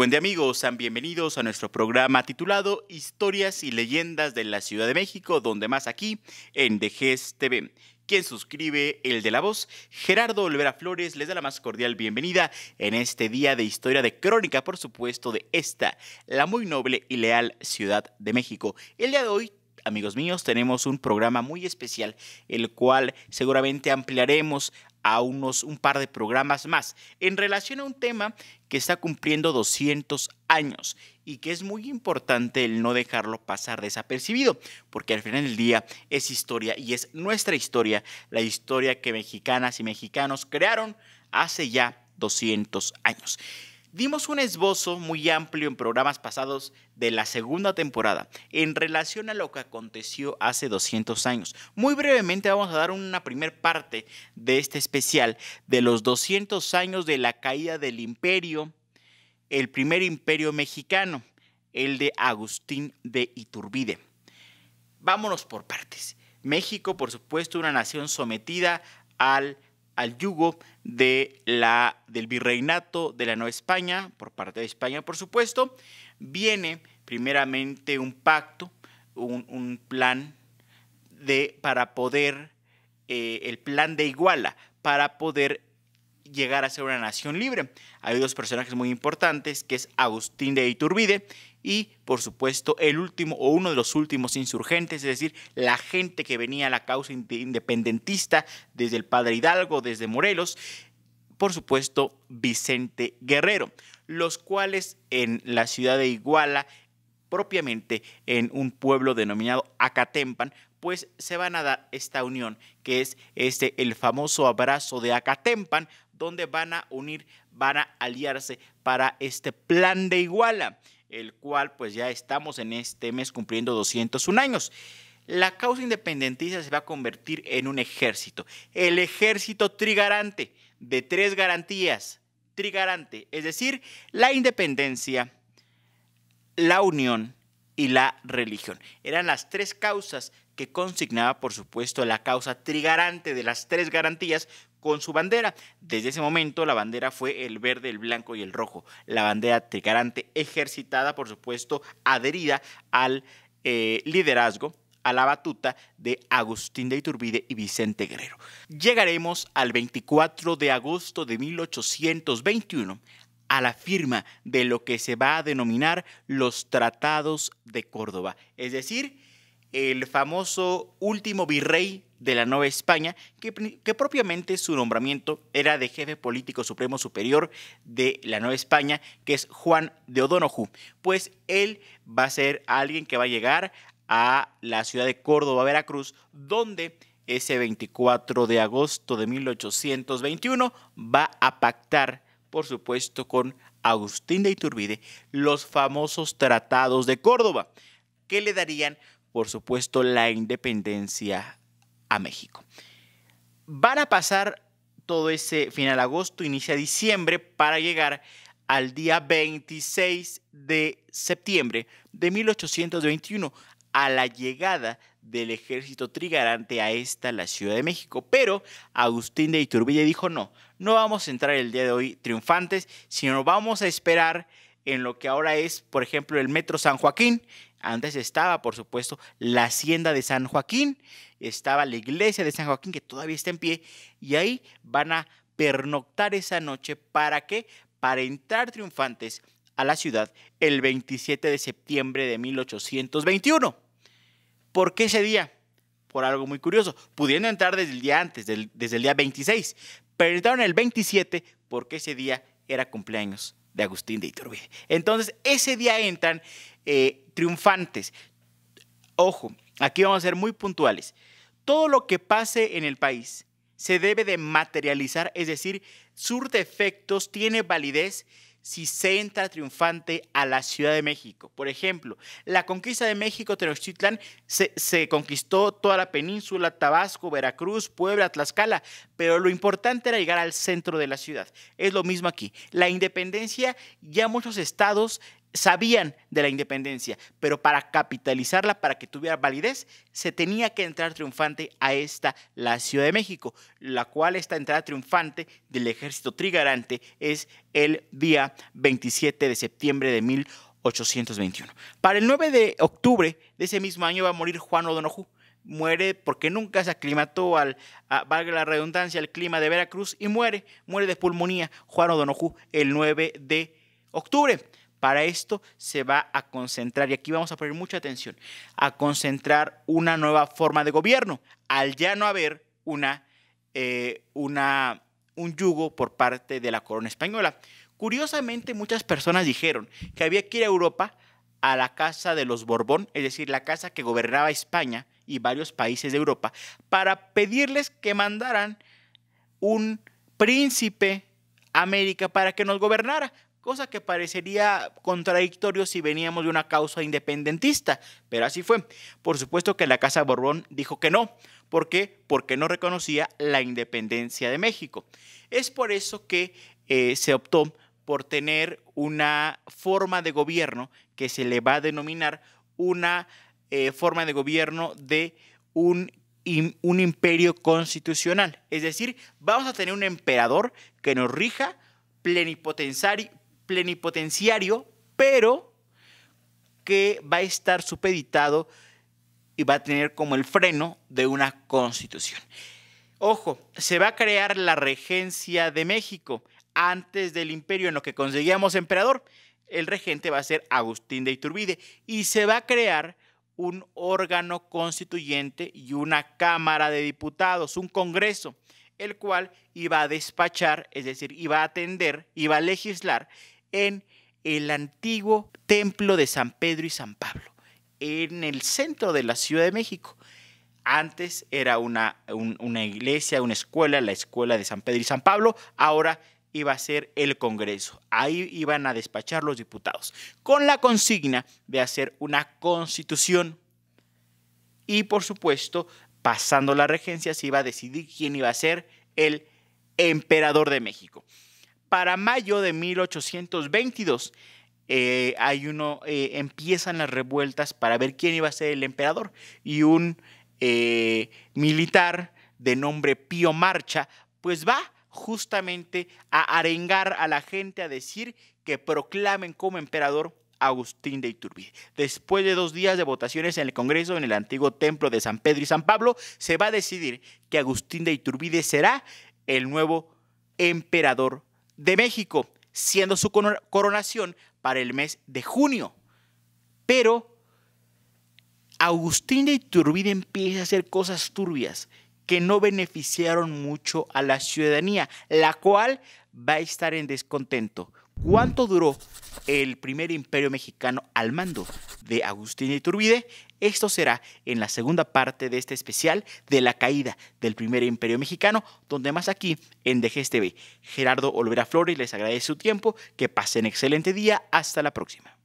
buen día amigos, sean bienvenidos a nuestro programa titulado Historias y Leyendas de la Ciudad de México, donde más aquí en DGES TV. Quien suscribe el de la voz, Gerardo Olvera Flores, les da la más cordial bienvenida en este día de historia de crónica, por supuesto, de esta, la muy noble y leal Ciudad de México. El día de hoy amigos míos, tenemos un programa muy especial, el cual seguramente ampliaremos a unos un par de programas más en relación a un tema que está cumpliendo 200 años y que es muy importante el no dejarlo pasar desapercibido, porque al final del día es historia y es nuestra historia, la historia que mexicanas y mexicanos crearon hace ya 200 años. Dimos un esbozo muy amplio en programas pasados de la segunda temporada en relación a lo que aconteció hace 200 años. Muy brevemente vamos a dar una primera parte de este especial de los 200 años de la caída del imperio, el primer imperio mexicano, el de Agustín de Iturbide. Vámonos por partes. México, por supuesto, una nación sometida al al yugo de la, del virreinato de la Nueva España, por parte de España, por supuesto, viene primeramente un pacto, un, plan de, para poder, eh, el plan de Iguala, para poder llegar a ser una nación libre. Hay dos personajes muy importantes, que es Agustín de Iturbide y, por supuesto, el último o uno de los últimos insurgentes, es decir, la gente que venía a la causa independentista desde el padre Hidalgo, desde Morelos, por supuesto, Vicente Guerrero, los cuales en la ciudad de Iguala, propiamente en un pueblo denominado Acatempan, pues se van a dar esta unión, que es este el famoso abrazo de Acatempan donde van a unir, van a aliarse para este plan de Iguala, el cual pues ya estamos en este mes cumpliendo 201 años. La causa independentista se va a convertir en un ejército, el ejército trigarante de tres garantías, trigarante, es decir, la independencia, la unión y la religión. Eran las tres causas que consignaba, por supuesto, la causa trigarante de las tres garantías con su bandera. Desde ese momento la bandera fue el verde, el blanco y el rojo, la bandera tricarante ejercitada, por supuesto, adherida al eh, liderazgo, a la batuta de Agustín de Iturbide y Vicente Guerrero. Llegaremos al 24 de agosto de 1821 a la firma de lo que se va a denominar los Tratados de Córdoba, es decir, el famoso último virrey de la Nueva España, que, propiamente su nombramiento era de jefe político supremo superior de la Nueva España, que es Juan de O'Donoghue. Pues él va a ser alguien que va a llegar a la ciudad de Córdoba, Veracruz, donde ese 24 de agosto de 1821 va a pactar, por supuesto, con Agustín de Iturbide los famosos tratados de Córdoba, que le darían por supuesto, la independencia a México. Van a pasar todo ese final de agosto, inicia diciembre, para llegar al día 26 de septiembre de 1821, a la llegada del ejército trigarante a esta, la Ciudad de México. Pero Agustín de Iturbide dijo, no, no vamos a entrar el día de hoy triunfantes, sino vamos a esperar en lo que ahora es, por ejemplo, el Metro San Joaquín. Antes estaba, por supuesto, la hacienda de San Joaquín, estaba la iglesia de San Joaquín que todavía está en pie, y ahí van a pernoctar esa noche. ¿Para qué? Para entrar triunfantes a la ciudad el 27 de septiembre de 1821. ¿Por qué ese día? Por algo muy curioso. Pudiendo entrar desde el día antes, desde el día 26, pero entraron el 27 porque ese día era cumpleaños de Agustín de Iturbide. Entonces, ese día entran eh, triunfantes. Ojo, aquí vamos a ser muy puntuales. Todo lo que pase en el país se debe de materializar, es decir, surte efectos, tiene validez si se entra triunfante a la Ciudad de México. Por ejemplo, la conquista de México, Tenochtitlán, se, se, conquistó toda la península, Tabasco, Veracruz, Puebla, Tlaxcala, pero lo importante era llegar al centro de la ciudad. Es lo mismo aquí. La independencia, ya muchos estados sabían de la independencia, pero para capitalizarla, para que tuviera validez, se tenía que entrar triunfante a esta, la Ciudad de México, la cual esta entrada triunfante del ejército trigarante es el día 27 de septiembre de 1821. Para el 9 de octubre de ese mismo año va a morir Juan O'Donoghue. Muere porque nunca se aclimató al, valga la redundancia, al clima de Veracruz y muere, muere de pulmonía Juan O'Donoghue el 9 de octubre. Para esto se va a concentrar, y aquí vamos a poner mucha atención, a concentrar una nueva forma de gobierno, al ya no haber eh, una, un yugo por parte de la corona española. Curiosamente, muchas personas dijeron que había que ir a Europa a la casa de los Borbón, es decir, la casa que gobernaba España y varios países de Europa, para pedirles que mandaran un príncipe a América para que nos gobernara, cosa que parecería contradictorio si veníamos de una causa independentista, pero así fue. Por supuesto que la Casa Borbón dijo que no. ¿Por qué? Porque no reconocía la independencia de México. Es por eso que eh, se optó por tener una forma de gobierno que se le va a denominar una eh, forma de gobierno de un un imperio constitucional. Es decir, vamos a tener un emperador que nos rija plenipotenciario, plenipotenciario, pero que va a estar supeditado y va a tener como el freno de una constitución. Ojo, se va a crear la regencia de México antes del imperio en lo que conseguíamos emperador. El regente va a ser Agustín de Iturbide y se va a crear un órgano constituyente y una Cámara de Diputados, un Congreso, el cual iba a despachar, es decir, iba a atender, iba a legislar en el antiguo templo de San Pedro y San Pablo, en el centro de la Ciudad de México. Antes era una, iglesia, una escuela, la escuela de San Pedro y San Pablo, ahora iba a ser el Congreso. Ahí iban a despachar los diputados, con la consigna de hacer una constitución. Y por supuesto, pasando la regencia, se iba a decidir quién iba a ser el emperador de México para mayo de 1822. Eh, hay uno, eh, empiezan las revueltas para ver quién iba a ser el emperador y un eh, militar de nombre Pío Marcha, pues va justamente a arengar a la gente a decir que proclamen como emperador Agustín de Iturbide. Después de dos días de votaciones en el Congreso, en el antiguo templo de San Pedro y San Pablo, se va a decidir que Agustín de Iturbide será el nuevo emperador de México, siendo su coronación para el mes de junio. Pero Agustín de Iturbide empieza a hacer cosas turbias que no beneficiaron mucho a la ciudadanía, la cual va a estar en descontento cuánto duró el primer imperio mexicano al mando de Agustín Iturbide. Esto será en la segunda parte de este especial de la caída del primer imperio mexicano, donde más aquí en DGSTV. Gerardo Olvera Flores les agradece su tiempo, que pasen excelente día, hasta la próxima.